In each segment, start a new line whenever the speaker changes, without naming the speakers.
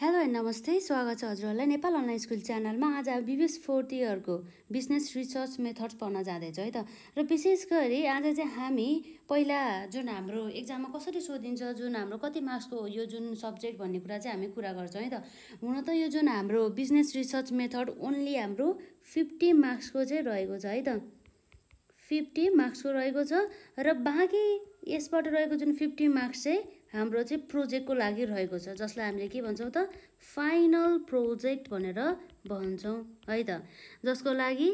Hello and नमस्ते स्वागत छ हजुरहरूलाई नेपाल अनलाइन स्कुल च्यानलमा आज बिबिएस फोर्थ इयरको बिजनेस रिसर्च मेथड्स पढ्न जाँदैछ है त र विशेष गरी आज चाहिँ हामी पहिला जुन हाम्रो एक्जाममा कसरी सोधिन्छ जुन हाम्रो कति मार्क्सको यो जुन सब्जेक्ट भन्ने कुरा चाहिँ हामी कुरा गर्छौँ है त हुन त यो जुन हाम्रो बिजनेस रिसर्च मेथड ओन्ली हाम्रो फिफ्टी मार्क्सको चाहिँ रहेको छ है त फिफ्टी मार्क्सको रहेको छ र बाँकी यसबाट रहेको जुन फिफ्टी मार्क्स चाहिँ हाम्रो चाहिँ प्रोजेक्टको लागि रहेको छ जसलाई हामीले के भन्छौँ त फाइनल प्रोजेक्ट भनेर भन्छौँ है त जसको लागि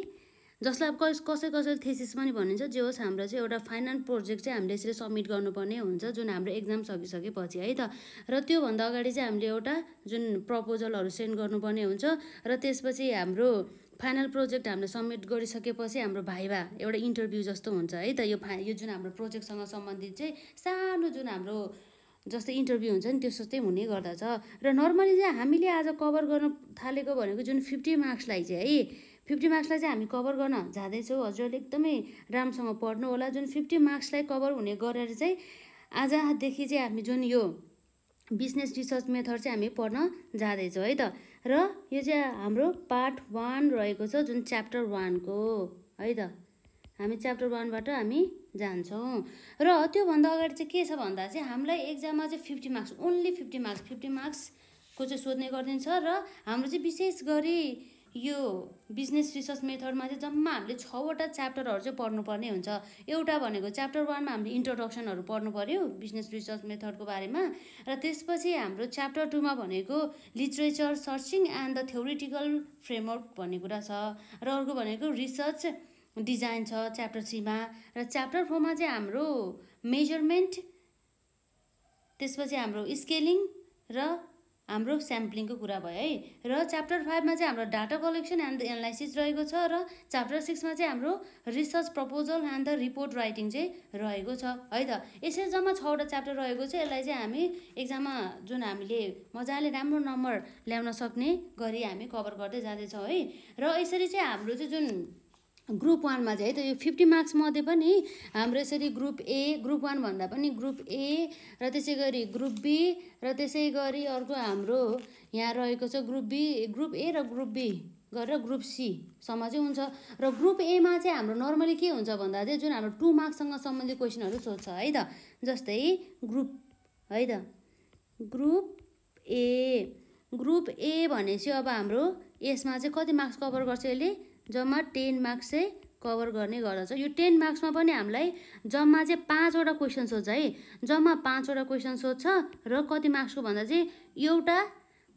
जसलाई अब कस कसै कसैले थेसिस पनि भनिन्छ जे होस् हाम्रो चाहिँ एउटा फाइनल प्रोजेक्ट चाहिँ हामीले यसरी सब्मिट गर्नुपर्ने हुन्छ जुन हाम्रो एक्जाम सकिसकेपछि है त र त्योभन्दा अगाडि चाहिँ हामीले एउटा जुन प्रपोजलहरू सेन्ड गर्नुपर्ने हुन्छ र त्यसपछि हाम्रो फाइनल प्रोजेक्ट हामीले सब्मिट गरिसकेपछि हाम्रो भाइभा एउटा इन्टरभ्यू जस्तो हुन्छ है त यो फा यो जुन हाम्रो प्रोजेक्टसँग सम्बन्धित चाहिँ सानो जुन हाम्रो जस्तै इन्टरभ्यू हुन्छ नि त्यो जस्तै हुने गर्दछ र नर्मली चाहिँ हामीले आज कभर गर्न थालेको भनेको जुन फिफ्टी मार्क्सलाई चाहिँ है फिफ्टी मार्क्सलाई चाहिँ हामी कभर गर्न जाँदैछौँ हजुरहरूले एकदमै राम्रोसँग पढ्नु होला जुन फिफ्टी मार्क्सलाई कभर हुने गरेर चाहिँ आजदेखि चाहिँ हामी जुन यो बिजनेस रिसर्च मेथड चाहिँ हामी पढ्न जाँदैछौँ है त र यो चाहिँ हाम्रो पार्ट वान रहेको छ जुन च्याप्टर वानको है त हामी च्याप्टर वानबाट हामी जान्छौँ र त्योभन्दा अगाडि चाहिँ के छ भन्दा चाहिँ हामीलाई एक्जाममा चाहिँ fifty marks only fifty marks fifty मार्क्सको चाहिँ सोध्ने गरिदिन्छ र हाम्रो चाहिँ विशेष गरी यो बिजनेस रिसर्च मेथडमा चाहिँ जम्मा हामीले छवटा च्याप्टरहरू चाहिँ पढ्नुपर्ने हुन्छ एउटा भनेको च्याप्टर वानमा हामीले इन्ट्रोडक्सनहरू पढ्नु पऱ्यो बिजनेस रिसर्च मेथडको बारेमा र त्यसपछि हाम्रो च्याप्टर टूमा भनेको literature searching and the theoretical framework भन्ने कुरा छ र अर्को भनेको रिसर्च डिजाइन छ च्याप्टर थ्रीमा र च्याप्टर फोरमा चाहिँ हाम्रो मेजरमेन्ट त्यसपछि हाम्रो स्केलिङ र हाम्रो स्याम्पलिङको कुरा भयो है र च्याप्टर फाइभमा चाहिँ हाम्रो डाटा कलेक्सन एन्ड एनालाइसिस रहेको छ र च्याप्टर सिक्समा चाहिँ हाम्रो research proposal and the report writing चाहिँ रहेको छ है त यसरी जम्मा छवटा च्याप्टर रहेको छ यसलाई चाहिँ हामी एक्जाममा जुन हामीले मजाले राम्रो नम्बर ल्याउन सक्ने गरी हामी कभर गर्दै जाँदैछौँ है र यसरी चाहिँ हाम्रो चाहिँ जुन ग्रुप वानमा चाहिँ है त यो फिफ्टी मार्क्समध्ये पनि हाम्रो यसरी ग्रुप ए ग्रुप वान भन्दा पनि ग्रुप ए र त्यसै गरी ग्रुप बी र त्यसै गरी अर्को हाम्रो यहाँ रहेको छ ग्रुप बी ग्रुप ए र ग्रुप बी गरेर ग्रुप सीसम्म चाहिँ हुन्छ र ग्रुप एमा चाहिँ हाम्रो नर्मली के हुन्छ भन्दा चाहिँ जुन हाम्रो टु मार्क्ससँग सम्बन्धित क्वेसनहरू सोध्छ है त जस्तै ग्रुप है त ग्रुप ए ग्रुप ए भनेपछि अब हाम्रो यसमा चाहिँ कति मार्क्स कभर गर्छ यसले जम्मा टेन मार्क्स चाहिँ कभर गर्ने गर्दछ यो टेन मार्क्समा पनि हामीलाई जम्मा चाहिँ पाँचवटा क्वेसन सोध्छ है जम्मा पाँचवटा क्वेसन सोध्छ र कति मार्क्सको भन्दा चाहिँ एउटा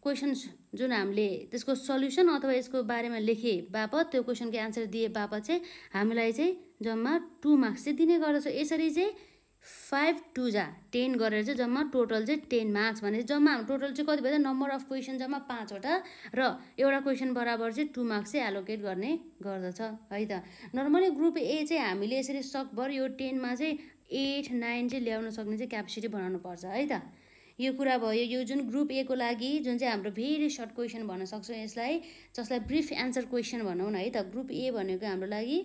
क्वेसन जुन हामीले त्यसको सल्युसन अथवा यसको बारेमा लेखे बापत त्यो क्वेसनको एन्सर दिए बापत चाहिँ हामीलाई चाहिँ जम्मा टु मार्क्स चाहिँ दिने गर्दछ यसरी चाहिँ फाइभ टू जा टेन गरेर चाहिँ जम्मा टोटल चाहिँ टेन मार्क्स भनेपछि जम्मा टोटल चाहिँ कति भयो त नम्बर अफ क्वेसन जम्मा पाँचवटा र एउटा क्वेसन बराबर चाहिँ टु मार्क्स चाहिँ एलोकेट गर्ने गर्दछ है त नर्मली ग्रुप ए चाहिँ हामीले यसरी सकभर यो टेनमा चाहिँ एट नाइन चाहिँ ल्याउन सक्ने चाहिँ क्यापेसिटी पर्छ है त यो कुरा भयो यो जुन ग्रुप ए को लागि जुन चाहिँ हाम्रो भेरी सर्ट क्वेसन भन्न सक्छौँ यसलाई जसलाई ब्रिफ एन्सर क्वेसन भनौँ न है त ग्रुप ए भनेको हाम्रो लागि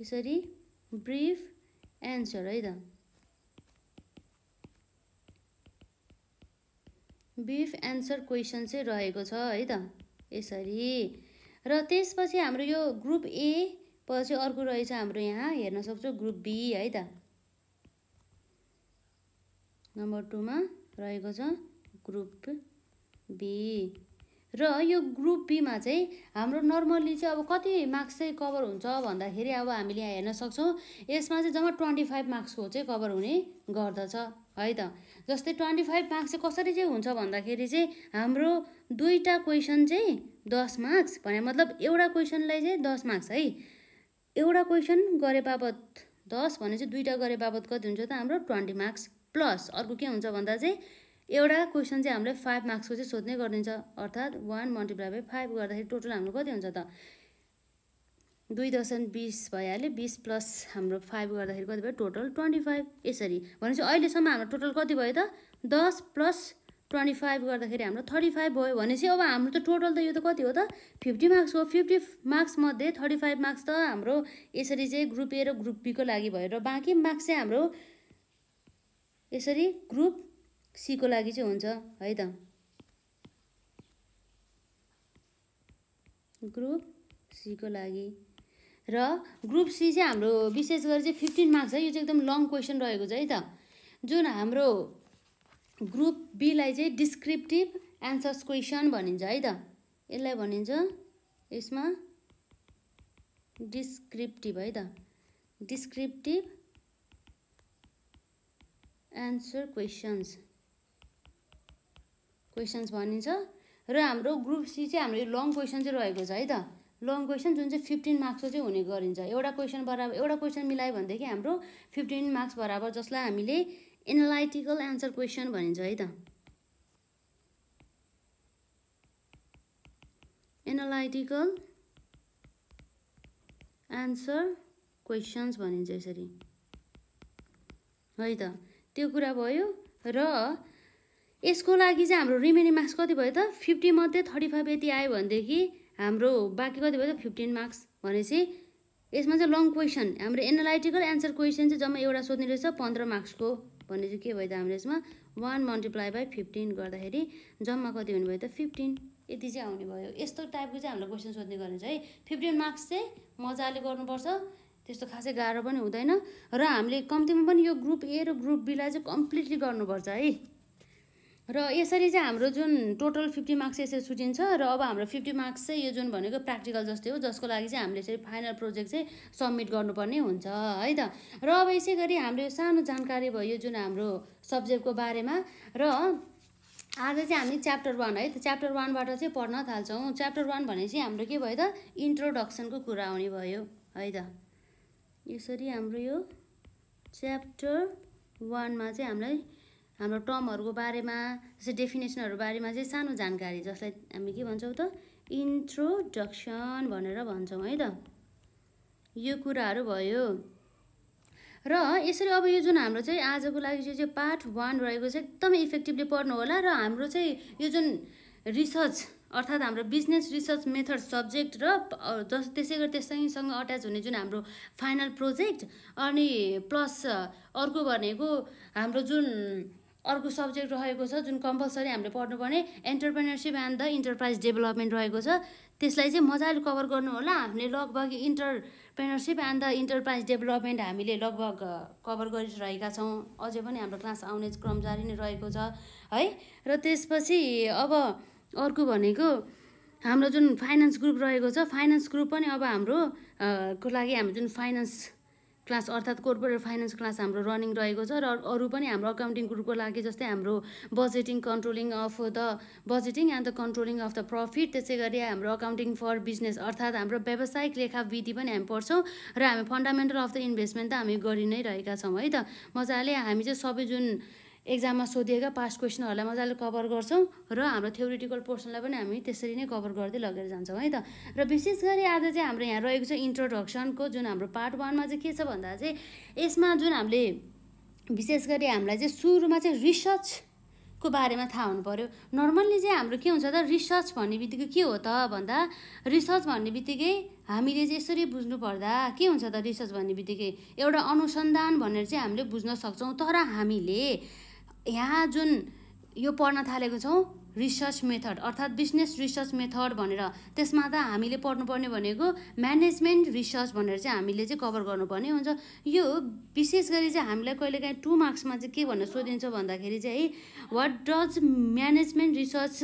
त्यसरी ब्रिफ एन्सर है त बिफ एन्सर क्वेसन चाहिँ रहेको छ है त यसरी र त्यसपछि हाम्रो यो ग्रुप ए पछि अर्को रहेछ हाम्रो यहाँ हेर्न सक्छौँ ग्रुप बी है त नम्बर टुमा रहेको छ ग्रुप बी र यो ग्रुप बीमा चाहिँ हाम्रो नर्मल्ली चाहिँ अब कति मार्क्स चाहिँ कभर हुन्छ भन्दाखेरि अब हामीले यहाँ हेर्न सक्छौँ यसमा चाहिँ जम्मा ट्वेन्टी फाइभ मार्क्सको चाहिँ कभर हुने गर्दछ है त जस्तै ट्वेन्टी फाइभ मार्क्स चाहिँ कसरी चाहिँ हुन्छ भन्दाखेरि चाहिँ हाम्रो दुईवटा क्वेसन चाहिँ दस मार्क्स भने मतलब एउटा क्वेसनलाई चाहिँ दस मार्क्स है एउटा क्वेसन गरे बापत दस भने चाहिँ दुईवटा गरे बापत कति हुन्छ त हाम्रो ट्वेन्टी मार्क्स प्लस अर्को के हुन्छ भन्दा चाहिँ एउटा क्वेसन चाहिँ हामीलाई फाइभ मार्क्सको चाहिँ सोध्ने गरिदिन्छ अर्थात् वान मल्टिप्लाई बाई फाइभ गर्दाखेरि टोटल हाम्रो कति हुन्छ त दुई दर्शन बिस भइहाल्यो बिस प्लस हाम्रो फाइभ गर्दाखेरि कति भयो टोटल ट्वेन्टी फाइभ यसरी भनेपछि अहिलेसम्म हाम्रो टोटल कति भयो त दस प्लस ट्वेन्टी फाइभ गर्दाखेरि हाम्रो थर्टी फाइभ भयो भनेपछि अब हाम्रो त टोटल त यो त कति हो त फिफ्टी मार्क्स हो फिफ्टी मार्क्समध्ये थर्टी फाइभ मार्क्स त हाम्रो यसरी चाहिँ ग्रुप ए र ग्रुप बीको लागि भयो र बाँकी मार्क्स चाहिँ हाम्रो यसरी ग्रुप सीको लागि चाहिँ हुन्छ है त ग्रुप सीको लागि र ग्रुप सी चाहिँ हाम्रो विशेष गरी चाहिँ फिफ्टिन मार्क्स है यो चाहिँ एकदम लङ क्वेसन रहेको छ है त जुन हाम्रो ग्रुप बीलाई चाहिँ डिस्क्रिप्टिभ एन्सर्स क्वेसन भनिन्छ है त यसलाई भनिन्छ यसमा डिस्क्रिप्टिभ है त डिस्क्रिप्टिभ एन्सर क्वेसन्स क्वेसन्स भनिन्छ र हाम्रो ग्रुप सी चाहिँ हाम्रो यो लङ क्वेसन चाहिँ रहेको छ है त लङ क्वेसन जुन चाहिँ फिफ्टिन मार्क्सको चाहिँ हुने गरिन्छ एउटा क्वेसन बराबर एउटा क्वेसन मिलायो भनेदेखि हाम्रो फिफ्टिन मार्क्स बराबर जसलाई हामीले एनालाइटिकल एन्सर क्वेसन भनिन्छ है त एनालाइटिकल एन्सर क्वेसन्स भनिन्छ यसरी है त त्यो कुरा भयो र यसको लागि चाहिँ हाम्रो रिमेनिङ मार्क्स कति भयो त फिफ्टी मध्ये थर्टी फाइभ यति आयो भनेदेखि हाम्रो बाँकी कति भयो त फिफ्टिन मार्क्स भनेपछि यसमा चाहिँ लङ क्वेसन हाम्रो एनालाइटिकल एन्सर क्वेसन चाहिँ जम्मा एउटा सोध्ने रहेछ पन्ध्र मार्क्सको भने चाहिँ के भयो त हाम्रो यसमा वान मल्टिप्लाई बाई फिफ्टिन गर्दाखेरि जम्मा कति हुने भयो त फिफ्टिन यति चाहिँ आउने भयो यस्तो टाइपको चाहिँ हामीलाई क्वेसन सोध्ने गर्नेछ है फिफ्टिन मार्क्स चाहिँ मजाले गर्नुपर्छ त्यस्तो खासै गाह्रो पनि हुँदैन र हामीले कम्तीमा पनि यो ग्रुप ए र ग्रुप बीलाई चाहिँ कम्प्लिटली गर्नुपर्छ है र यसरी चाहिँ हाम्रो जुन टोटल फिफ्टी मार्क्स यसरी छुटिन्छ र अब हाम्रो फिफ्टी मार्क्स चाहिँ यो जुन भनेको प्र्याक्टिकल जस्तै हो जसको लागि चाहिँ हामीले यसरी फाइनल प्रोजेक्ट चाहिँ सब्मिट गर्नुपर्ने हुन्छ है त र अब यसै गरी हाम्रो यो सानो जानकारी भयो जुन हाम्रो सब्जेक्टको बारेमा र आज चाहिँ हामी च्याप्टर वान है त च्याप्टर वानबाट चाहिँ पढ्न थाल्छौँ च्याप्टर वान भने चाहिँ हाम्रो के भयो त इन्ट्रोडक्सनको कुरा आउने भयो है त यसरी हाम्रो यो च्याप्टर वानमा चाहिँ हामीलाई हाम्रो टर्महरूको बारेमा जस्तै डेफिनेसनहरू बारेमा चाहिँ सानो जानकारी जसलाई हामी के भन्छौँ त इन्ट्रोडक्सन भनेर भन्छौँ है त यो कुराहरू भयो र यसरी अब यो जुन हाम्रो चाहिँ आजको लागि चाहिँ पार्ट वान रहेको छ एकदमै इफेक्टिभली पढ्नु होला र हाम्रो चाहिँ यो जुन रिसर्च अर्थात् हाम्रो बिजनेस रिसर्च मेथड सब्जेक्ट र जस त्यसै गरी त्यसैसँग अट्याच हुने जुन हाम्रो फाइनल प्रोजेक्ट अनि प्लस अर्को भनेको हाम्रो जुन अर्को सब्जेक्ट रहेको छ जुन कम्पलसरी हामीले पढ्नुपर्ने entrepreneurship and the enterprise development रहेको छ त्यसलाई चाहिँ मजाले कभर गर्नु होला हामीले लगभग entrepreneurship and the enterprise development हामीले लगभग कभर गरिरहेका छौँ अझै पनि हाम्रो क्लास आउने क्रम जारी नै रहेको छ है र त्यसपछि अब अर्को भनेको हाम्रो जुन फाइनेन्स ग्रुप रहेको छ फाइनेन्स ग्रुप पनि अब हाम्रो को लागि हाम्रो जुन फाइनेन्स क्लास अर्थात् कर्पोरेट फाइनेन्स क्लास हाम्रो रनिङ रहेको छ र अरू पनि हाम्रो अकाउन्टिङ ग्रुपको लागि जस्तै हाम्रो budgeting controlling of the budgeting and the controlling of the profit त्यसै गरी हाम्रो अकाउन्टिङ फर बिजनेस अर्थात् हाम्रो व्यावसायिक लेखा विधि पनि हामी पढ्छौँ र हामी फन्डामेन्टल अफ द इन्भेस्टमेन्ट त हामी गरि नै रहेका छौँ है त मजाले हामी चाहिँ सबै जुन एक्जाममा सोधिएका पास्ट क्वेसनहरूलाई मजाले कभर गर्छौँ र हाम्रो थ्योरिटिकल पोर्सनलाई पनि हामी त्यसरी नै कभर गर्दै लगेर जान्छौँ है त र विशेष गरी आज चाहिँ हाम्रो यहाँ रहेको छ इन्ट्रोडक्सनको जुन हाम्रो पार्ट वानमा चाहिँ के छ भन्दा चाहिँ यसमा जुन हामीले विशेष गरी हामीलाई चाहिँ सुरुमा चाहिँ रिसर्च को बारेमा थाहा हुनु पऱ्यो नर्मल्ली चाहिँ हाम्रो के हुन्छ त रिसर्च भन्ने बित्तिकै के हो त भन्दा रिसर्च भन्ने बित्तिकै हामीले चाहिँ यसरी बुझ्नुपर्दा के हुन्छ त रिसर्च भन्ने बित्तिकै एउटा अनुसन्धान भनेर चाहिँ हामीले बुझ्न सक्छौँ तर हामीले यहाँ जुन यो पढ्न थालेको छौँ रिसर्च मेथड अर्थात् बिजनेस रिसर्च मेथड भनेर त्यसमा त हामीले पढ्नुपर्ने भनेको म्यानेजमेन्ट रिसर्च भनेर चाहिँ हामीले चाहिँ कभर गर्नुपर्ने हुन्छ यो विशेष गरी चाहिँ हामीलाई कहिलेकाहीँ टु मार्क्समा चाहिँ के भनेर सोधिन्छ भन्दाखेरि चाहिँ है what does management research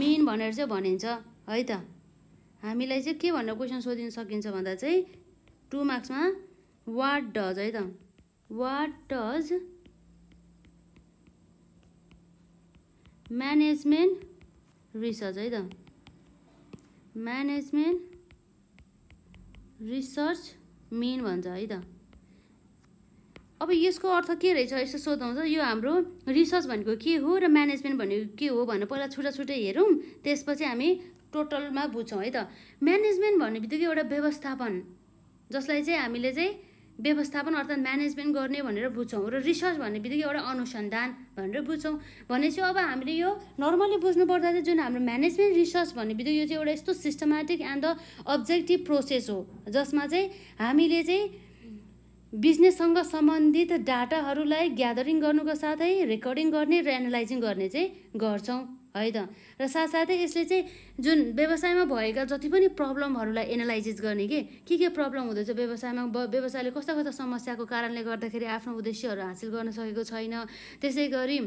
mean भनेर चाहिँ भनिन्छ है त हामीलाई चाहिँ के भनेर क्वेसन सोधिन सकिन्छ भन्दा चाहिँ टु मार्क्समा वाट डज है त वाट डज म्यानेजमेन्ट रिसर्च है त म्यानेजमेन्ट रिसर्च मेन भन्छ है त अब यसको अर्थ के रहेछ यसो सोधाउँछ यो हाम्रो रिसर्च भनेको के हो र म्यानेजमेन्ट भनेको के हो भनेर पहिला छुट्टा छुट्टै हेरौँ त्यसपछि हामी टोटलमा बुझ्छौँ है त म्यानेजमेन्ट भन्ने बित्तिकै एउटा व्यवस्थापन जसलाई चाहिँ हामीले चाहिँ व्यवस्थापन अर्थात् म्यानेजमेन्ट गर्ने भनेर बुझ्छौँ र रिसर्च भन्ने बित्तिकै एउटा अनुसन्धान भनेर बुझ्छौँ भनेपछि अब हामीले यो नर्मली बुझ्नुपर्दा चाहिँ जुन हाम्रो म्यानेजमेन्ट रिसर्च भन्ने बित्तिकै यो चाहिँ एउटा यस्तो systematic and the objective process हो जसमा चाहिँ हामीले चाहिँ बिजनेससँग सम्बन्धित डाटाहरूलाई ग्यादरिङ गर्नुको साथै रेकर्डिङ गर्ने र एनालाइजिङ गर्ने चाहिँ गर्छौँ है त र साथसाथै यसले चाहिँ जुन व्यवसायमा भएका जति पनि प्रब्लमहरूलाई एनालाइजिस गर्ने के के के प्रब्लम हुँदैछ व्यवसायमा व्यवसायले कस्ता कस्ता समस्याको कारणले गर्दाखेरि आफ्नो उद्देश्यहरू हासिल गर्न सकेको छैन त्यसै गरी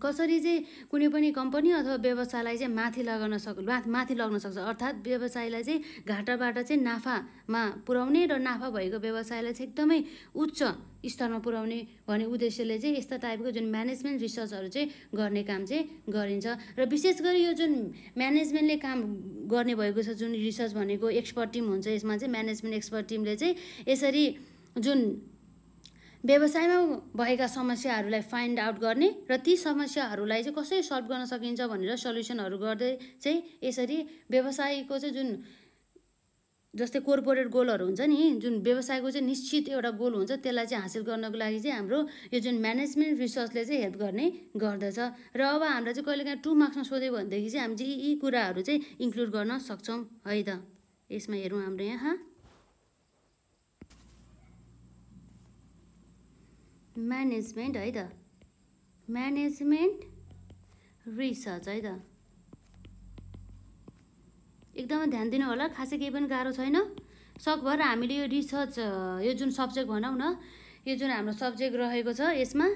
कसरी चाहिँ कुनै पनि कम्पनी अथवा व्यवसायलाई चाहिँ माथि लगाउन सक माथि लग्न सक्छ अर्थात् व्यवसायलाई चाहिँ घाटाबाट चाहिँ नाफामा पुर्याउने र नाफा भएको व्यवसायलाई चाहिँ एकदमै उच्च स्तरमा पुर्याउने भन्ने उद्देश्यले चाहिँ यस्ता टाइपको जुन म्यानेजमेन्ट रिसर्चहरू चाहिँ गर्ने काम चाहिँ गरिन्छ र विशेष गरी यो जुन म्यानेजमेन्टले काम गर्ने भएको छ जुन रिसर्च भनेको एक्सपर्ट टिम हुन्छ यसमा चाहिँ म्यानेजमेन्ट एक्सपर्ट टिमले चाहिँ यसरी जुन व्यवसायमा भएका समस्याहरूलाई फाइन्ड आउट गर्ने र ती समस्याहरूलाई चाहिँ कसरी सल्भ गर्न सकिन्छ भनेर सल्युसनहरू गर्दै चाहिँ यसरी व्यवसायको चाहिँ जुन जस्तै कोर्पोरेट गोलहरू हुन्छ नि जुन व्यवसायको चाहिँ निश्चित एउटा गोल हुन्छ त्यसलाई चाहिँ हासिल गर्नको लागि चाहिँ हाम्रो यो जुन म्यानेजमेन्ट रिसर्चले चाहिँ हेल्प गर्ने गर्दछ र अब हाम्रो चाहिँ कहिलेकाहीँ टु मार्क्समा सोध्यो भनेदेखि चाहिँ हामी चाहिँ यी कुराहरू चाहिँ इन्क्लुड गर्न सक्छौँ है त यसमा हेरौँ हाम्रो यहाँ म्यानेजमेन्ट है त म्यानेजमेन्ट रिसर्च है त एकदमै ध्यान दिनु होला खासै केही पनि गाह्रो छैन सकभर हामीले यो रिसर्च यो जुन सब्जेक्ट भनौँ न यो जुन हाम्रो सब्जेक्ट रहेको छ यसमा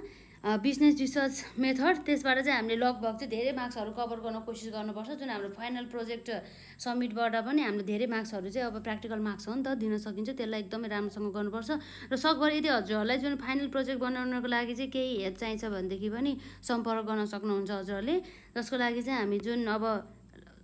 बिजनेस रिसर्च मेथड त्यसबाट चाहिँ हामीले लगभग चाहिँ धेरै मार्क्सहरू कभर गर्न कोसिस गर्नुपर्छ जुन हाम्रो फाइनल प्रोजेक्ट सब्मिटबाट पनि हामीले धेरै मार्क्सहरू चाहिँ अब प्र्याक्टिकल मार्क्स हो नि त दिन सकिन्छ त्यसलाई एकदमै राम्रोसँग गर्नुपर्छ र सकभर यदि हजुरहरूलाई जुन फाइनल प्रोजेक्ट बनाउनको लागि चाहिँ केही हेल्प चाहिन्छ भनेदेखि पनि सम्पर्क गर्न सक्नुहुन्छ हजुरहरूले जसको लागि चाहिँ हामी जुन अब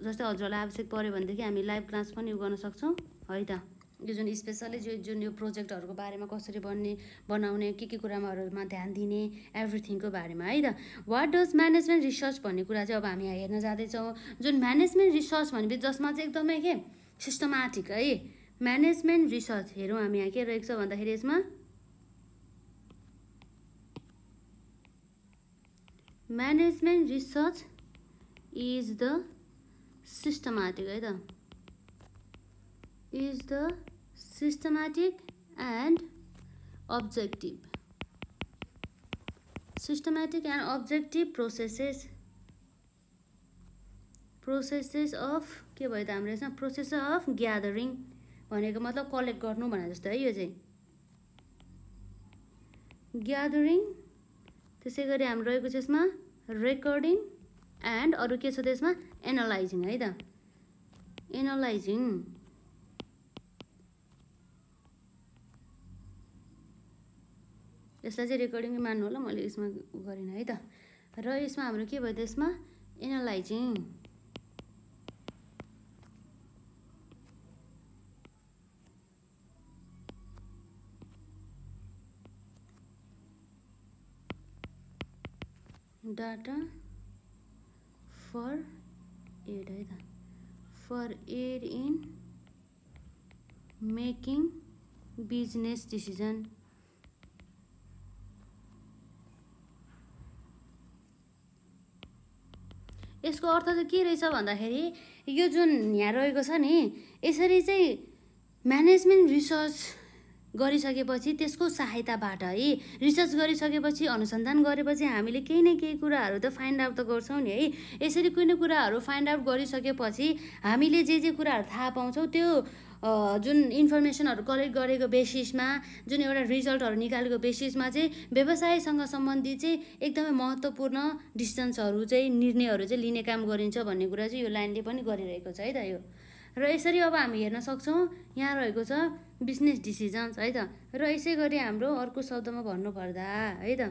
जस्तै हजुरहरूलाई आवश्यक पऱ्यो भनेदेखि हामी लाइभ क्लास पनि गर्न सक्छौँ है त यो जुन स्पेसली जो जुन यो प्रोजेक्टहरूको बारेमा कसरी बन्ने बनाउने के के कुरामाहरूमा ध्यान दिने एभ्रिथिङको बारेमा है त वाट डज म्यानेजमेन्ट रिसर्च भन्ने कुरा चाहिँ अब हामी यहाँ हेर्न जाँदैछौँ जुन म्यानेजमेन्ट रिसर्च भनेपछि जसमा चाहिँ एकदमै के सिस्टमेटिक है म्यानेजमेन्ट रिसर्च हेरौँ हामी यहाँ के रहेको छ भन्दाखेरि यसमा management research is the systematic है त is the systematic and objective systematic and objective processes processes of के भयो त हाम्रो यसमा प्रोसेस अफ ग्यादरिङ भनेको मतलब कलेक्ट गर्नु भने जस्तो है यो चाहिँ ग्यादरिङ त्यसै गरी हाम्रो रहेको छ यसमा रेकर्डिङ एन्ड अरू के छ त्यसमा एनालाइजिङ है त एनालाइजिङ यसलाई चाहिँ रेकर्डिङ मान्नु होला मैले यसमा गरिनँ है त र यसमा हाम्रो के भयो त यसमा एनालाइजिङ डाटा फर एड है त for aid in making business decision यसको अर्थ चाहिँ के रहेछ भन्दाखेरि यो जुन यहाँ रहेको छ नि यसरी चाहिँ म्यानेजमेन्ट रिसर्च गरिसकेपछि त्यसको सहायताबाट है रिसर्च गरिसकेपछि अनुसन्धान गरेपछि हामीले केही न केही कुराहरू त फाइन्ड आउट त गर्छौँ नि है यसरी कुनै कुराहरू फाइन्ड आउट गरिसकेपछि हामीले जे जे कुराहरू थाहा पाउँछौँ त्यो जुन इन्फर्मेसनहरू कलेक्ट गरेको बेसिसमा जुन एउटा रिजल्टहरू निकालेको बेसिसमा चाहिँ व्यवसायसँग सम्बन्धित चाहिँ एकदमै महत्त्वपूर्ण डिसिजन्सहरू चाहिँ निर्णयहरू चाहिँ लिने काम गरिन्छ भन्ने कुरा चाहिँ यो लाइनले पनि गरिरहेको छ है त यो र यसरी अब हामी हेर्न सक्छौँ यहाँ रहेको छ बिजनेस डिसिजन्स है त र यसै गरी हाम्रो अर्को शब्दमा भन्नुपर्दा है त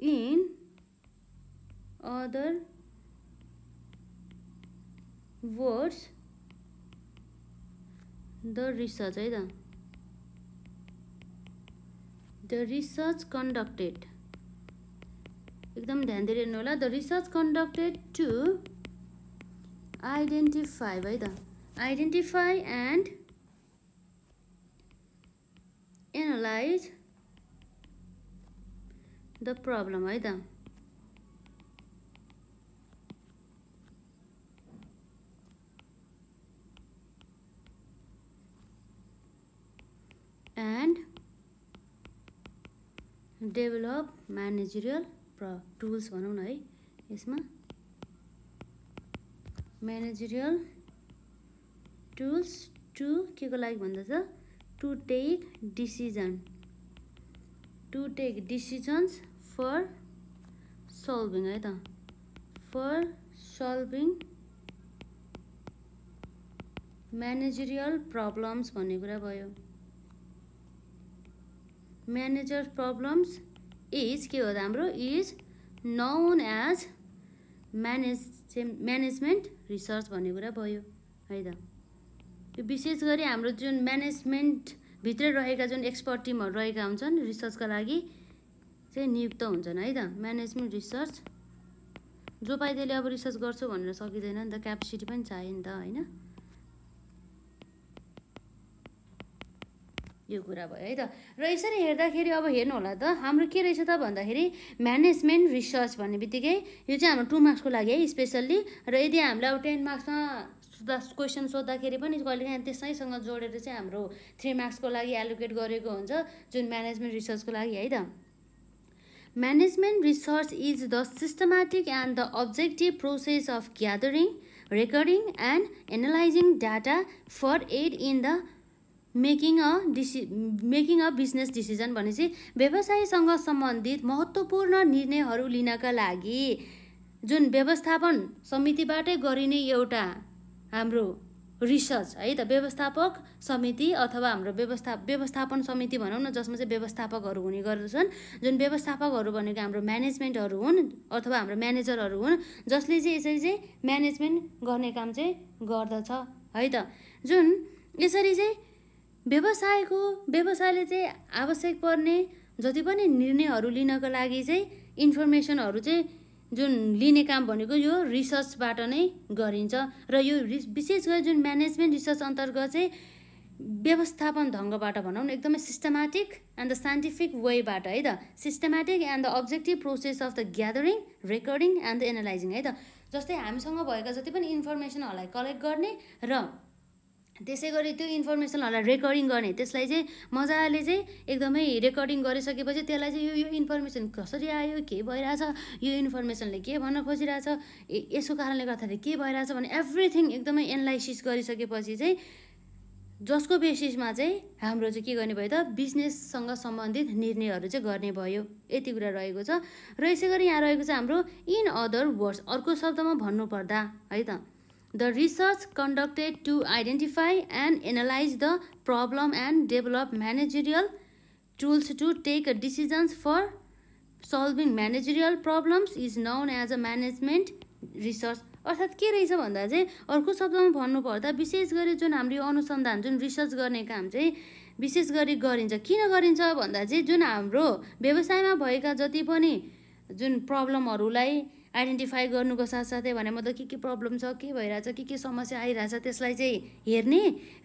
in other words the research है त द रिसर्च कन्डक्टेड एकदम ध्यान दिएर हेर्नु होला the research conducted to identify है त identify and analyse the problem है त एन्ड डेभलप म्यानेजरियल प्र टुल्स भनौँ न है यसमा म्यानेजरियल टुल्स टु के को लागि भन्दा to take decision to take decisions for solving है त फर सल्भिङ म्यानेजरियल प्रब्लम्स भन्ने कुरा भयो म्यानेजर प्रब्लम्स इज के हो त हाम्रो is known as manage management research भन्ने कुरा भयो है त यो विशेष गरी हाम्रो जुन म्यानेजमेन्टभित्रै रहेका जुन एक्सपर्ट टिमहरू रहेका हुन्छन् रिसर्चका लागि चाहिँ नियुक्त हुन्छन् है त म्यानेजमेन्ट रिसर्च जो पाइ अब रिसर्च गर्छु भनेर सकिँदैन नि त क्यापेसिटी पनि चाहियो नि त होइन यो कुरा भयो है त र यसरी हेर्दाखेरि अब हेर्नु होला त हाम्रो के रहेछ त भन्दाखेरि म्यानेजमेन्ट रिसर्च भन्ने बित्तिकै यो चाहिँ हाम्रो टु मार्क्सको लागि है स्पेसल्ली र यदि हामीले अब टेन मार्क्समा सोद्धा क्वेसन सोद्धाखेरि पनि काहीँ त्यसैसँग जोडेर चाहिँ हाम्रो थ्री मार्क्सको लागि एलोकेट गरेको हुन्छ जुन म्यानेजमेन्ट रिसर्चको लागि है त management research is the systematic and the objective process of gathering recording and analysing data for aid in the making a डिसि मेकिङ अ बिजनेस डिसिजन भनेपछि व्यवसायसँग सम्बन्धित महत्त्वपूर्ण निर्णयहरू लिनका लागि जुन व्यवस्थापन समितिबाटै गरिने एउटा हाम्रो रिसर्च है त व्यवस्थापक समिति अथवा हाम्रो व्यवस्था व्यवस्थापन समिति भनौँ न जसमा चाहिँ व्यवस्थापकहरू हुने गर्दछन् जुन व्यवस्थापकहरू भनेको हाम्रो म्यानेजमेन्टहरू हुन् अथवा हाम्रो म्यानेजरहरू हुन् जसले चाहिँ यसरी चाहिँ म्यानेजमेन्ट गर्ने काम चाहिँ गर्दछ है त जुन यसरी चाहिँ व्यवसायको व्यवसायले चाहिँ आवश्यक पर्ने जति पनि निर्णयहरू लिनको लागि चाहिँ इन्फर्मेसनहरू चाहिँ जुन लिने काम भनेको यो रिसर्चबाट नै गरिन्छ र यो विशेष गरी जुन म्यानेजमेन्ट रिसर्च अन्तर्गत चाहिँ व्यवस्थापन ढङ्गबाट भनौँ न एकदमै सिस्टमेटिक एन्ड द साइन्टिफिक वेबाट है त systematic and the objective process of the gathering recording and the analysing है त जस्तै हामीसँग भएका जति पनि इन्फर्मेसनहरूलाई कलेक्ट गर्ने र त्यसै गरी त्यो इन्फर्मेसनहरूलाई रेकर्डिङ गर्ने त्यसलाई चाहिँ मजाले चाहिँ एकदमै रेकर्डिङ गरिसकेपछि त्यसलाई चाहिँ यो यो इन्फर्मेसन कसरी आयो के भइरहेछ यो इन्फर्मेसनले के भन्न खोजिरहेछ यसको कारणले गर्दाखेरि के भइरहेछ भने एभ्रिथिङ एकदमै एनालाइसिस गरिसकेपछि चाहिँ जसको बेसिसमा चाहिँ हाम्रो चाहिँ के गर्ने भयो त बिजनेससँग सम्बन्धित निर्णयहरू चाहिँ गर्ने भयो यति कुरा रहेको छ र यसै गरी यहाँ रहेको छ हाम्रो इन अदर वर्ड्स अर्को शब्दमा भन्नुपर्दा है त the research conducted to identify and analyse the problem and develop managerial tools to take decisions for solving managerial problems is known as a management research अर्थात् के रहेछ भन्दा चाहिँ अर्को शब्दमा भन्नुपर्दा विशेष गरी जुन हाम्रो अनुसन्धान जुन रिसर्च गर्ने काम चाहिँ विशेष गरी गरिन्छ किन गरिन्छ भन्दा चाहिँ जुन हाम्रो व्यवसायमा भएका जति पनि जुन प्रब्लमहरूलाई आइडेन्टिफाई गर्नुको साथसाथै भने मतलब के के प्रब्लम छ के भइरहेछ के के समस्या आइरहेछ त्यसलाई चाहिँ हेर्ने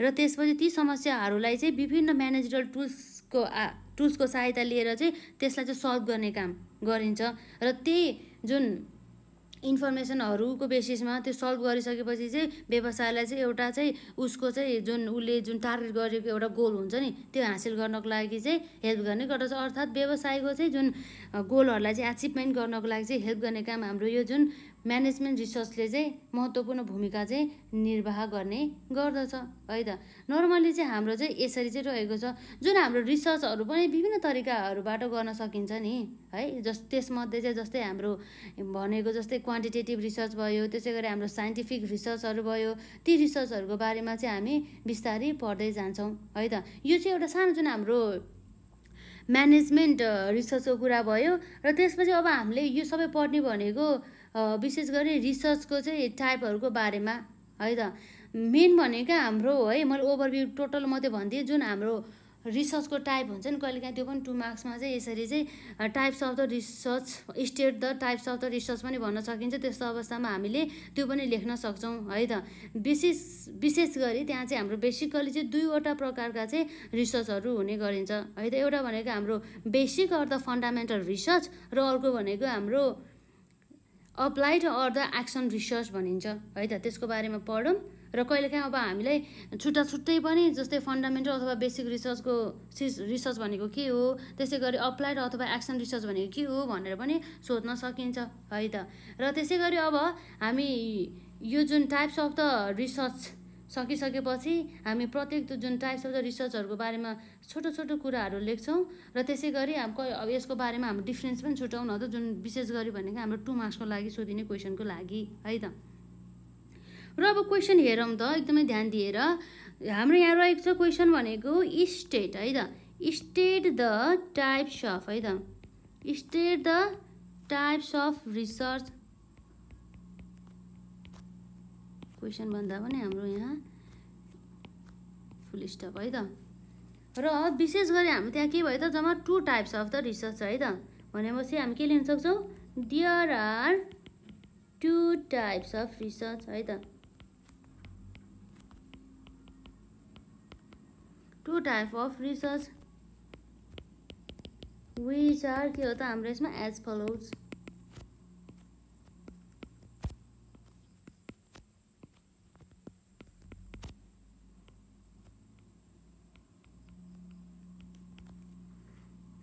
र त्यसपछि ती समस्याहरूलाई चाहिँ विभिन्न म्यानेजरल टुल्सको आ टुल्सको सहायता लिएर चाहिँ त्यसलाई चाहिँ सल्भ गर्ने काम गरिन्छ र त्यही जुन इन्फर्मेसनहरूको बेसिसमा त्यो सल्भ गरिसकेपछि चाहिँ व्यवसायलाई चाहिँ एउटा चाहिँ उसको चाहिँ जुन उसले जुन टार्गेट गरेको एउटा गोल हुन्छ नि त्यो हासिल गर्नको लागि चाहिँ हेल्प गर्ने गर्दछ अर्थात् व्यवसायको चाहिँ जुन गोलहरूलाई चाहिँ एचिभमेन्ट गर्नको लागि चाहिँ हेल्प गर्ने काम हाम्रो यो जुन म्यानेजमेन्ट रिसर्चले चाहिँ महत्त्वपूर्ण भूमिका चाहिँ निर्वाह गर्ने गर्दछ है त नर्मल्ली चाहिँ हाम्रो चाहिँ यसरी चाहिँ रहेको छ जुन हाम्रो रिसर्चहरू पनि विभिन्न तरिकाहरूबाट गर्न सकिन्छ नि है जस त्यसमध्ये चाहिँ जस्तै हाम्रो भनेको जस्तै क्वान्टिटेटिभ रिसर्च भयो त्यसै गरी हाम्रो साइन्टिफिक रिसर्चहरू भयो ती रिसर्चहरूको बारेमा चाहिँ हामी बिस्तारै पढ्दै जान्छौँ है त यो चाहिँ एउटा सानो जुन हाम्रो म्यानेजमेन्ट रिसर्चको कुरा भयो र त्यसपछि अब हामीले यो सबै पढ्ने भनेको विशेष गरी रिसर्चको चाहिँ टाइपहरूको बारेमा है त मेन भनेको हाम्रो है मैले ओभरभ्यू टोटल मात्रै भनिदिएँ जुन हाम्रो रिसर्चको टाइप हुन्छ नि कहिले काहीँ त्यो पनि टु मार्क्समा चाहिँ यसरी चाहिँ types of the research state the types of the research पनि भन्न सकिन्छ त्यस्तो अवस्थामा हामीले त्यो पनि लेख्न सक्छौँ है त विशेष विशेष गरी त्यहाँ चाहिँ हाम्रो बेसिकली चाहिँ दुईवटा प्रकारका चाहिँ रिसर्चहरू हुने गरिन्छ है त एउटा भनेको हाम्रो basic or the fundamental research र अर्को भनेको हाम्रो applied or the action research भनिन्छ है त त्यसको बारेमा पढौँ र कहिलेकाहीँ अब हामीलाई छुट्टा छुट्टै पनि जस्तै फन्डामेन्टल अथवा बेसिक रिसर्चको सिस रिसर्च भनेको के हो त्यसै गरी अप्लाइड अथवा एक्सन रिसर्च भनेको के हो भनेर पनि सोध्न सकिन्छ है त र त्यसै गरी अब हामी यो जुन टाइप्स अफ द रिसर्च सकिसकेपछि हामी प्रत्येक जुन टाइप्स अफ द रिसर्चहरूको बारेमा छोटो छोटो कुराहरू लेख्छौँ र त्यसै गरी अब यसको बारेमा हाम्रो डिफ्रेन्स पनि छुट्याउँ न त जुन विशेष गरी भनेको हाम्रो टु मार्क्सको लागि सोधिने क्वेसनको लागि है त र अब क्वेसन हेरौँ त एकदमै ध्यान दिएर हाम्रो यहाँ रहेको छ क्वेसन भनेको स्टेट है त स्टेट द टाइप्स अफ है त state the types of research question भन्दा पनि हाम्रो यहाँ फुल स्टप है त र विशेष गरी हाम्रो त्यहाँ के भयो त जम्मा two types of the research है त भनेपछि हामी के लिन सक्छौँ there are two types of research है त two type of research which are के हो त हाम्रो यसमा एज फलोज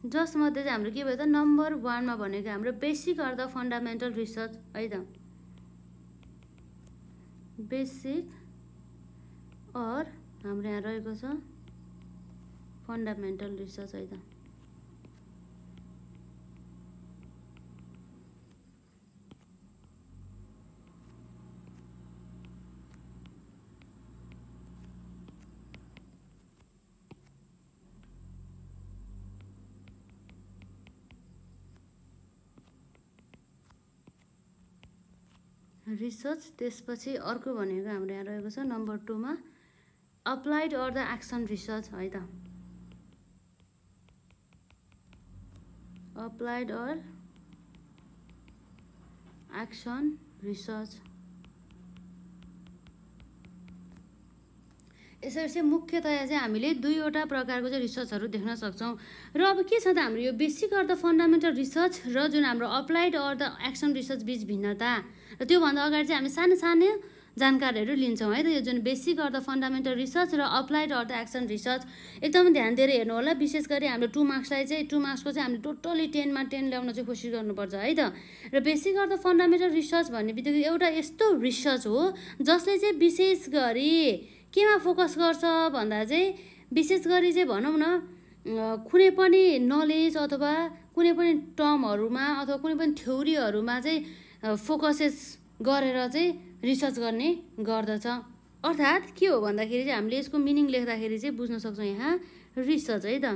जसमध्ये चाहिँ हाम्रो के भयो त नम्बर वानमा भनेको हाम्रो basic or the fundamental research है त बेसिक अर हाम्रो यहाँ रहेको छ फन्डामेन्टल रिसर्च है त रिसर्च त्यसपछि अर्को भनेको हाम्रो यहाँ रहेको छ नम्बर टूमा applied or the action research है त अप्लाइड अर एक्सन रिसर्च यसरी चाहिँ मुख्यतया चाहिँ हामीले दुईवटा प्रकारको चाहिँ रिसर्चहरू देख्न सक्छौँ र अब के छ त हाम्रो यो बेसिक अर्थ फन्डामेन्टल रिसर्च र जुन हाम्रो applied or the action research बिच भिन्नता र त्योभन्दा अगाडि चाहिँ हामी सानो सानो जानकारीहरू लिन्छौँ है त यो जुन बेसिक अर्थ फन्डामेन्टल रिसर्च र अप्लाइड अर्थ द एक्सन रिसर्च एकदमै ध्यान दिएर हेर्नु होला विशेष गरी हाम्रो टु मार्क्सलाई चाहिँ टु मार्क्सको चाहिँ हामीले टोटल्ली टेनमा टेन ल्याउन चाहिँ कोसिस गर्नुपर्छ है त र बेसिक गर्दा फन्डामेन्टल रिसर्च भन्ने बित्तिकै एउटा यस्तो रिसर्च हो जसले चाहिँ विशेष गरी केमा फोकस गर्छ भन्दा चाहिँ विशेष गरी चाहिँ भनौँ न कुनै पनि नलेज अथवा कुनै पनि टर्महरूमा अथवा कुनै पनि थ्योरीहरूमा चाहिँ फोकसेस गरेर चाहिँ रिसर्च गर्ने गर्दछ अर्थात् के हो भन्दाखेरि चाहिँ हामीले यसको मिनिङ लेख्दाखेरि चाहिँ बुझ्न सक्छौँ यहाँ रिसर्च है त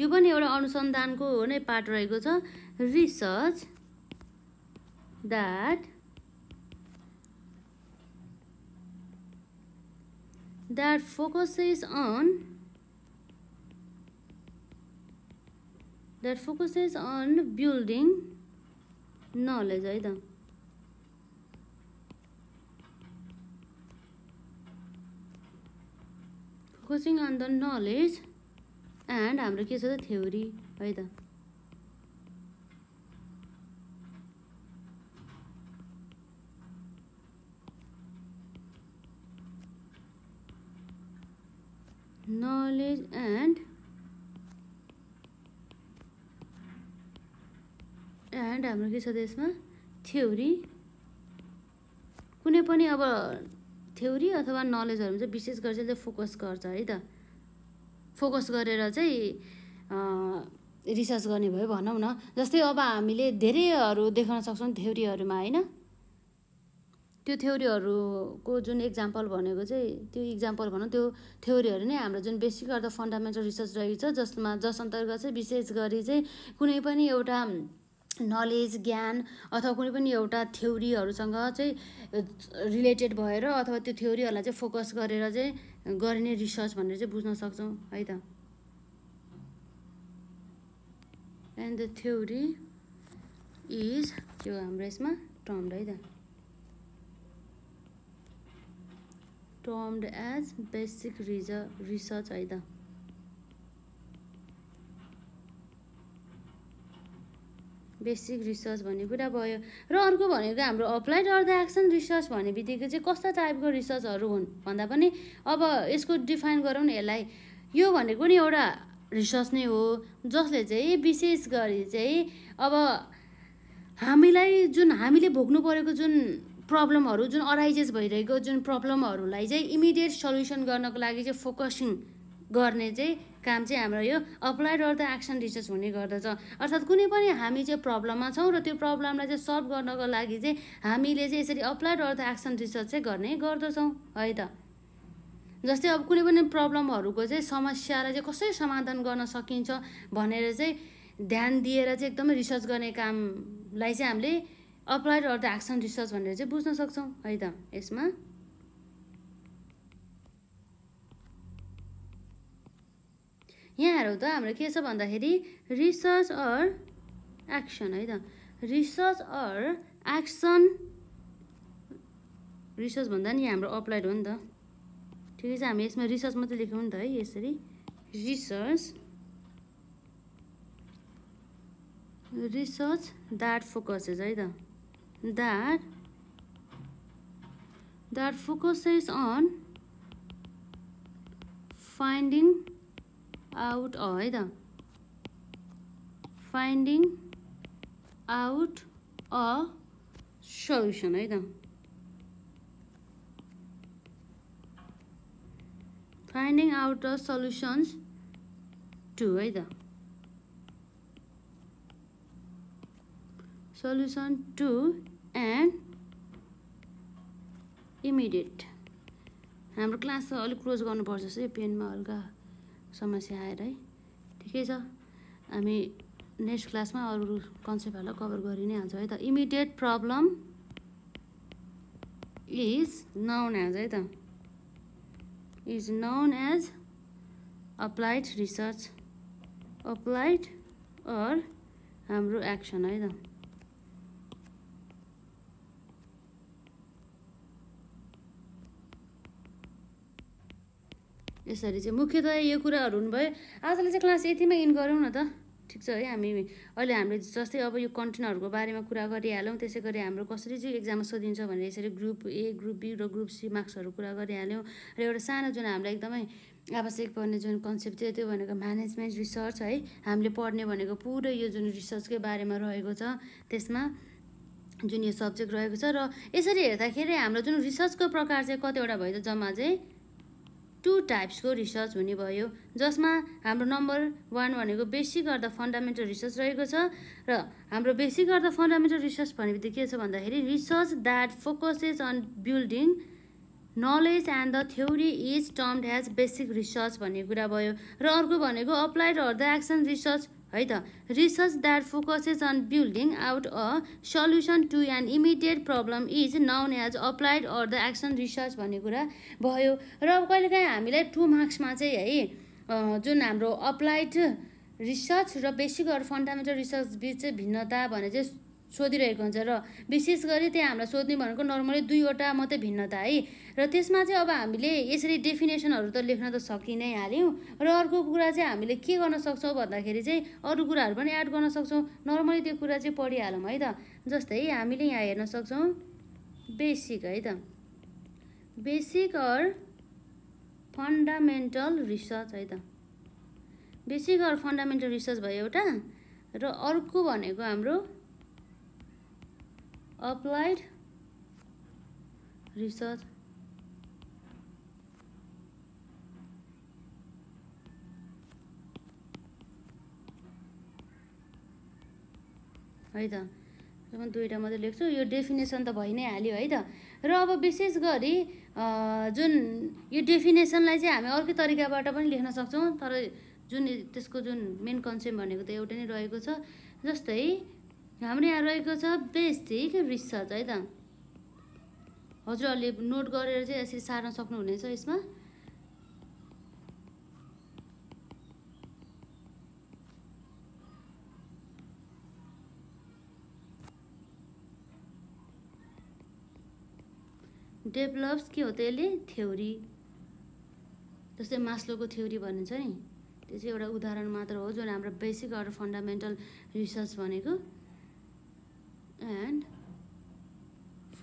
यो पनि एउटा अनुसन्धानको नै पार्ट रहेको छ research that that focuses on that focuses on building knowledge either. focusing on the knowledge and हाम्रो के छ त थ्योरी है त एन्ड and एन्ड हाम्रो के छ त्यसमा यसमा थ्योरी कुनै पनि अब थ्योरी अथवा नलेजहरूमा चाहिँ विशेष गरी चाहिँ फोकस गर्छ है त फोकस गरेर चाहिँ रिसर्च गर्ने भयो भनौँ न जस्तै अब हामीले धेरैहरू देखाउन सक्छौँ थ्योरीहरूमा होइन त्यो थ्योरीहरूको जुन इक्जाम्पल भनेको चाहिँ त्यो इक्जाम्पल भनौँ त्यो थ्योरीहरू नै हाम्रो जुन बेसिक अर्थ फन्डामेन्टल रिसर्च रहेको छ जसमा जस अन्तर्गत चाहिँ विशेष गरी चाहिँ कुनै पनि एउटा नलेज ज्ञान अथवा कुनै पनि एउटा थ्योरीहरूसँग चाहिँ रिलेटेड भएर अथवा त्यो थ्योरीहरूलाई चाहिँ फोकस गरेर चाहिँ गरिने रिसर्च भनेर चाहिँ बुझ्न सक्छौँ है त एन्ड द थ्योरी इज त्यो हाम्रो यसमा टर्म है त termed as basic research either. Basic research भन्ने कुरा भयो र अर्को भनेको हाम्रो अप्लाइड अर्ध एक्सन रिसर्च भन्ने बित्तिकै चाहिँ कस्ता टाइपको रिसर्चहरू हुन् भन्दा पनि अब यसको डिफाइन गरौँ न यसलाई यो भनेको नि एउटा रिसर्च नै हो जसले चाहिँ विशेष गरी चाहिँ अब हामीलाई जुन हामीले भोग्नु परेको जुन प्रब्लमहरू जुन अराइजेस भइरहेको जुन प्रब्लमहरूलाई चाहिँ इमिडिएट सल्युसन गर्नको लागि चाहिँ फोकसिङ गर्ने चाहिँ काम चाहिँ हाम्रो यो अप्लाइड अर्थ एक्सन रिसर्च हुने गर्दछ अर्थात् कुनै पनि हामी चाहिँ प्रब्लममा छौँ र त्यो प्रब्लमलाई चाहिँ सल्भ गर्नको लागि चाहिँ हामीले चाहिँ यसरी अप्लाइड अर्थ एक्सन रिसर्च चाहिँ गर्ने गर्दछौँ है त जस्तै अब कुनै पनि प्रब्लमहरूको चाहिँ समस्यालाई चाहिँ कसरी समाधान गर्न सकिन्छ भनेर चाहिँ ध्यान दिएर चाहिँ एकदमै रिसर्च गर्ने कामलाई चाहिँ हामीले अप्लाइड द एक्सन रिसर्च भनेर चाहिँ बुझ्न सक्छौँ है त यसमा यहाँहरू त हाम्रो के छ भन्दाखेरि रिसर्च अर एक्सन है त रिसर्च अर एक्सन रिसर्च भन्दा नि हाम्रो अप्लाइड हो नि त ठिकै छ हामी यसमा रिसर्च मात्रै लेख्यौँ नि त है यसरी रिसर्च रिसर्च द्याट फोकसेस है त that that focuses on finding out or oh, the finding out a solution either finding out the solutions to either solution to and immediate हाम्रो क्लास अलिक क्लोज गर्नुपर्छ जस्तो पेनमा हल्का समस्या आएर है ठिकै छ हामी नेक्स्ट क्लासमा अरू कन्सेप्टहरूलाई कभर गरि नै हाल्छौँ है त immediate problem is known as है त is known as applied research applied or हाम्रो एक्सन है त यसरी चाहिँ मुख्यतया यो कुराहरू हुनुभयो आजलाई चाहिँ क्लास यतिमै इन गरौँ न त ठिक छ है हामी अहिले हामीले जस्तै अब यो कन्टेन्टहरूको बारेमा कुरा गरिहाल्यौँ त्यसै गरी हाम्रो कसरी चाहिँ एक्जाममा सोधिन्छ भनेर यसरी ग्रुप ए ग्रुप बी र ग्रुप सी मार्क्सहरू कुरा गरिहाल्यौँ र एउटा सानो जुन हामीलाई एकदमै आवश्यक पर्ने जुन कन्सेप्ट थियो त्यो भनेको म्यानेजमेन्ट रिसर्च है हामीले पढ्ने भनेको पुरै यो जुन रिसर्चकै बारेमा रहेको छ त्यसमा जुन यो सब्जेक्ट रहेको छ र यसरी हेर्दाखेरि हाम्रो जुन रिसर्चको प्रकार चाहिँ कतिवटा भयो त जम्मा चाहिँ टु टाइप्सको रिसर्च हुने भयो जसमा हाम्रो नम्बर वान भनेको बेसिक अर्थ फन्डामेन्टल रिसर्च रहेको छ र हाम्रो बेसिक अर्थ फन्डामेन्टल रिसर्च भनेपछि के छ भन्दाखेरि research that focuses on building knowledge and the theory is termed as basic research भन्ने कुरा भयो र अर्को भनेको applied or the action research है त research that focuses on building out a solution to an immediate problem is known as applied or the action research भन्ने कुरा भयो र अब कहिलेकाहीँ हामीलाई टु मार्क्समा चाहिँ है जुन हाम्रो अप्लाइड रिसर्च र बेसिक अरू फन्डामेन्टल रिसर्च बिच चाहिँ भिन्नता भने चाहिँ सोधिरहेको हुन्छ र विशेष गरी त्यहाँ हामीलाई सोध्ने भनेको नर्मली दुईवटा मात्रै भिन्नता है र त्यसमा चाहिँ अब हामीले यसरी डेफिनेसनहरू त लेख्न त सकि नै हाल्यौँ र अर्को कुरा चाहिँ हामीले के गर्न सक्छौँ भन्दाखेरि चाहिँ अरू कुराहरू पनि एड गर्न सक्छौँ नर्मली त्यो कुरा चाहिँ पढिहालौँ है त जस्तै हामीले यहाँ हेर्न सक्छौँ बेसिक है त बेसिक अर फन्डामेन्टल रिसर्च है त बेसिक अर फन्डामेन्टल रिसर्च भयो एउटा र अर्को भनेको हाम्रो applied research है त म दुईवटा मात्रै लेख्छु यो डेफिनेसन त भइ नै हाल्यो है त र अब विशेष गरी जुन यो डेफिनेसनलाई चाहिँ हामी अर्कै तरिकाबाट पनि लेख्न सक्छौँ तर जुन त्यसको जुन मेन कन्सेप्ट भनेको त एउटै नै रहेको छ जस्तै हाम्रो यहाँ रहेको छ बेसिक रिसर्च है त हजुरहरूले नोट गरेर चाहिँ यसरी सार्न सक्नुहुनेछ यसमा डेभलप्स के हो त यसले थ्योरी जस्तै मास्लोको थ्योरी भनिन्छ नि त्यो चाहिँ एउटा उदाहरण मात्र हो जुन हाम्रो बेसिक अरू फन्डामेन्टल रिसर्च भनेको and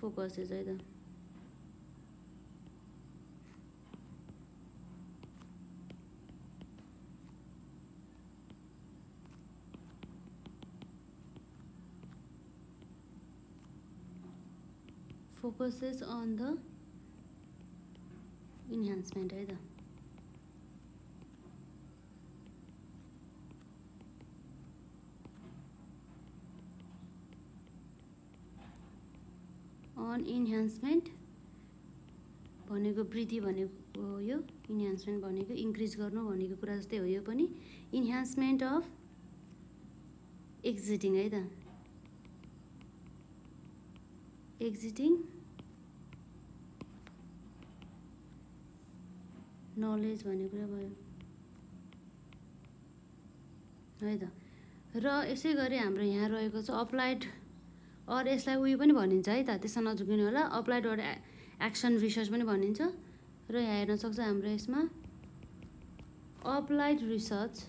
focus is either focuses on the enhancement either enhancement भनेको वृद्धि भनेको यो इन्हान्समेन्ट भनेको इन्क्रिज गर्नु भनेको कुरा जस्तै हो यो पनि इन्हान्समेन्ट अफ एक्जिटिङ है त एक्जिटिङ नलेज भन्ने कुरा भयो है त र यसै गरी हाम्रो यहाँ रहेको छ अप्लाइड अर यसलाई उयो पनि भनिन्छ है त त्यसमा नझुकिनु होला अप्लाइड अर एक्सन रिसर्च पनि भनिन्छ र यहाँ हेर्न सक्छ हाम्रो यसमा अप्लाइड रिसर्च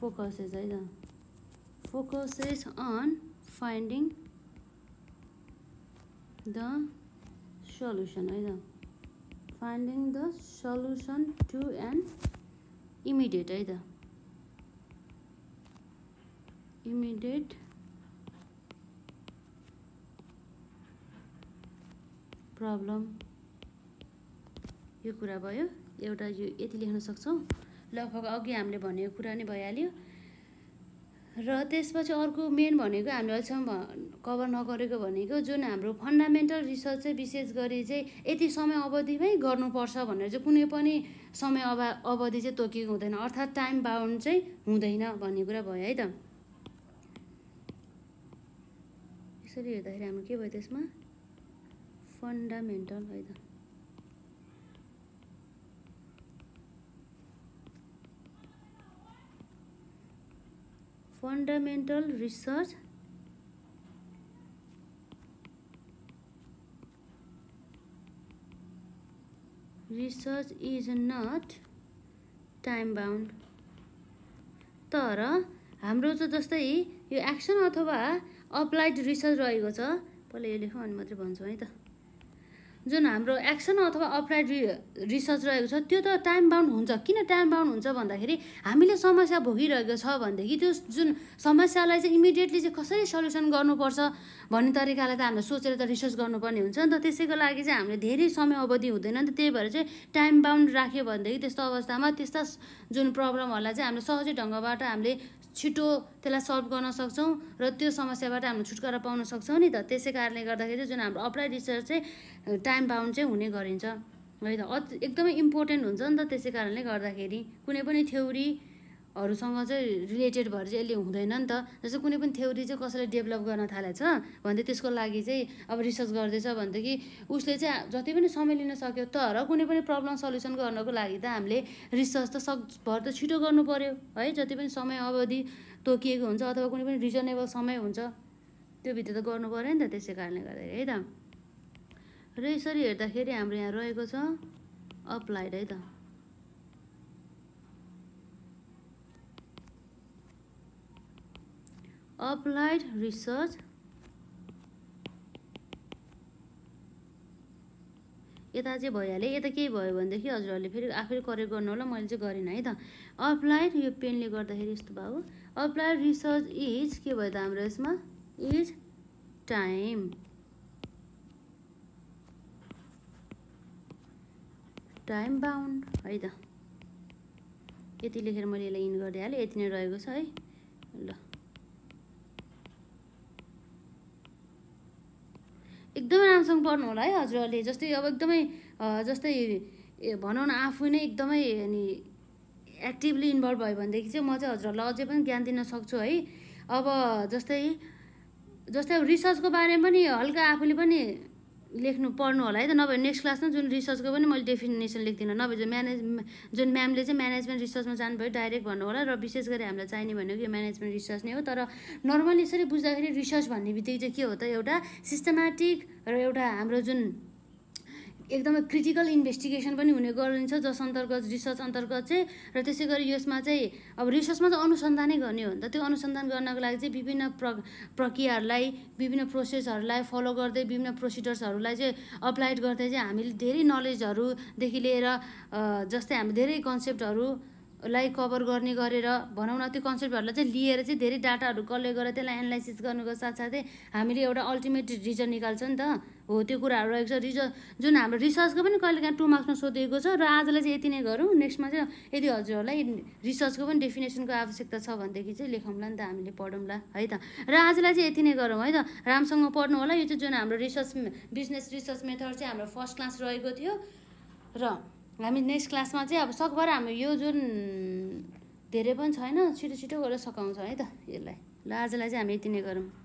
फोकसेस है त focuses on finding the solution है त finding the solution to an immediate है त immediate प्रब्लम यो कुरा भयो एउटा यो यति लेख्न सक्छौँ लगभग अघि हामीले भनेको कुरा नै भइहाल्यो र त्यसपछि अर्को मेन भनेको हामीले अहिलेसम्म कभर नगरेको भनेको जुन हाम्रो फन्डामेन्टल रिसर्च चाहिँ विशेष गरी चाहिँ यति समय अवधिमै गर्नुपर्छ भनेर चाहिँ कुनै पनि समय अवा अवधि चाहिँ तोकिएको हुँदैन अर्थात् टाइम बााउन्ड चाहिँ हुँदैन भन्ने कुरा भयो है त यसरी हेर्दाखेरि हाम्रो के भयो त्यसमा फन्डामेन्टल है त fundamental research research is not time bound तर हाम्रो चाहिँ जस्तै यो एक्सन अथवा अप्लाइड रिसर्च रहेको छ पहिला यो लेखौँ अनि मात्रै भन्छौँ है त जुन हाम्रो एक्सन अथवा अप्लाइड रिसर्च रहेको छ त्यो त टाइम बााउन्ड हुन्छ किन टाइम बााउन्ड हुन्छ भन्दाखेरि हामीले समस्या भोगिरहेको छ भनेदेखि त्यो जुन समस्यालाई चाहिँ इमिडिएटली चाहिँ कसरी सल्युसन गर्नुपर्छ भन्ने तरिकाले त हामीले सोचेर त रिसर्च गर्नुपर्ने हुन्छ नि त त्यसैको लागि चाहिँ हामीले धेरै समय अवधि हुँदैन नि त त्यही भएर चाहिँ टाइम बााउन्ड राख्यो भनेदेखि त्यस्तो अवस्थामा त्यस्ता जुन प्रब्लमहरूलाई चाहिँ हामीले सहजै ढङ्गबाट हामीले छिटो त्यसलाई सल्भ गर्न सक्छौँ र त्यो समस्याबाट हामी छुटकारा पाउन सक्छौँ नि त त्यसै कारणले गर्दाखेरि चाहिँ जुन हाम्रो अप्लाइड रिसर्च चाहिँ टाइम बााउन्ड चाहिँ हुने गरिन्छ है त एकदमै इम्पोर्टेन्ट हुन्छ नि त त्यसै कारणले गर्दाखेरि कुनै पनि थ्योरी हरूसँग चाहिँ रिलेटेड भएर चाहिँ यसले हुँदैन नि त जस्तो कुनै पनि थ्योरी चाहिँ कसैले डेभलप गर्न थालेछ छ त्यसको लागि चाहिँ अब रिसर्च गर्दैछ भनेदेखि उसले चाहिँ जति पनि समय लिन सक्यो तर कुनै पनि प्रब्लम सल्युसन गर्नको लागि त हामीले रिसर्च त सक्भर त छिटो गर्नु पऱ्यो है जति पनि समय अवधि तोकिएको हुन्छ अथवा कुनै पनि रिजनेबल समय हुन्छ त्यो भित्र त गर्नु पऱ्यो नि त त्यसै कारणले गर्दाखेरि है त र यसरी हेर्दाखेरि हाम्रो यहाँ रहेको छ अप्लाइड है त अप्लाइड रिसर्च यता चाहिँ भइहाल्यो यता केही भयो भनेदेखि हजुरहरूले फेरि आफै करेक्ट गर्नु होला मैले चाहिँ गरेन है त अप्लाइड यो पेनले गर्दाखेरि यस्तो भयो अप्लाइड रिसर्च इज के भयो त हाम्रो यसमा इज टाइम टाइम बााउन्ड है त यति लेखेर मैले यसलाई इन गरिहालेँ यति नै रहेको छ है ल एकदमै राम्रोसँग पढ्नु होला है हजुरहरूले जस्तै अब एकदमै जस्तै भनौँ न आफू नै एकदमै अनि एक्टिभली इन्भल्भ भयो भनेदेखि चाहिँ म चाहिँ हजुरहरूलाई अझै पनि ज्ञान दिन सक्छु है अब जस्तै जस्तै अब रिसर्चको बारेमा पनि हल्का आफूले पनि लेख्नु पर्नु होला है त नभए नेक्स्ट क्लासमा जुन रिसर्चको पनि मैले डेफिनेसन लेख्दिनँ नभए जुन म्यानेज जुन म्यामले चाहिँ म्यानेजमेन्ट रिसर्चमा जानुभयो डाइरेक्ट भन्नु होला र विशेष गरी हामीलाई चाहिने भनेको यो म्यानेजमेन्ट रिसर्च नै हो तर नर्मली यसरी बुझ्दाखेरि रिसर्च भन्ने बित्तिकै चाहिँ के हो त एउटा सिस्टमेटिक र एउटा हाम्रो जुन एकदमै क्रिटिकल इन्भेस्टिगेसन पनि हुने गरिन्छ जस अन्तर्गत रिसर्च अन्तर्गत चाहिँ र त्यसै गरी यसमा चाहिँ अब रिसर्चमा त अनुसन्धानै गर्ने हो नि त त्यो अनुसन्धान गर्नको लागि चाहिँ विभिन्न प्र प्रक्रियाहरूलाई विभिन्न प्रोसेसहरूलाई फलो गर्दै विभिन्न प्रोसिडर्सहरूलाई चाहिँ अप्लाइड गर्दै चाहिँ हामीले धेरै नलेजहरूदेखि लिएर जस्तै हामी धेरै कन्सेप्टहरू लाई कभर गर्ने गरेर भनौँ न त्यो कन्सेप्टहरूलाई चाहिँ लिएर चाहिँ धेरै डाटाहरू कलेक्ट गरेर त्यसलाई एनालाइसिस गर्नुको साथसाथै हामीले एउटा अल्टिमेट रिजन निकाल्छ नि त हो त्यो कुराहरू रहेको छ रिजन जुन हाम्रो रिसर्चको पनि कहिले काहीँ टु मार्क्समा सोधिएको छ र आजलाई चाहिँ यति नै गरौँ नेक्स्टमा चाहिँ यदि हजुरहरूलाई रिसर्चको पनि डेफिनेसनको आवश्यकता छ भनेदेखि चाहिँ लेखौँला नि त हामीले पढौँला है त र आजलाई चाहिँ यति नै गरौँ है त राम्रोसँग पढ्नु होला यो चाहिँ जुन हाम्रो रिसर्च बिजनेस रिसर्च मेथड चाहिँ हाम्रो फर्स्ट क्लास रहेको थियो र हामी नेक्स्ट क्लासमा चाहिँ अब सकभर हाम्रो यो जुन धेरै पनि छैन छिटो छिटो गरेर सघाउँछ है त यसलाई ल आजलाई चाहिँ हामी यति नै गरौँ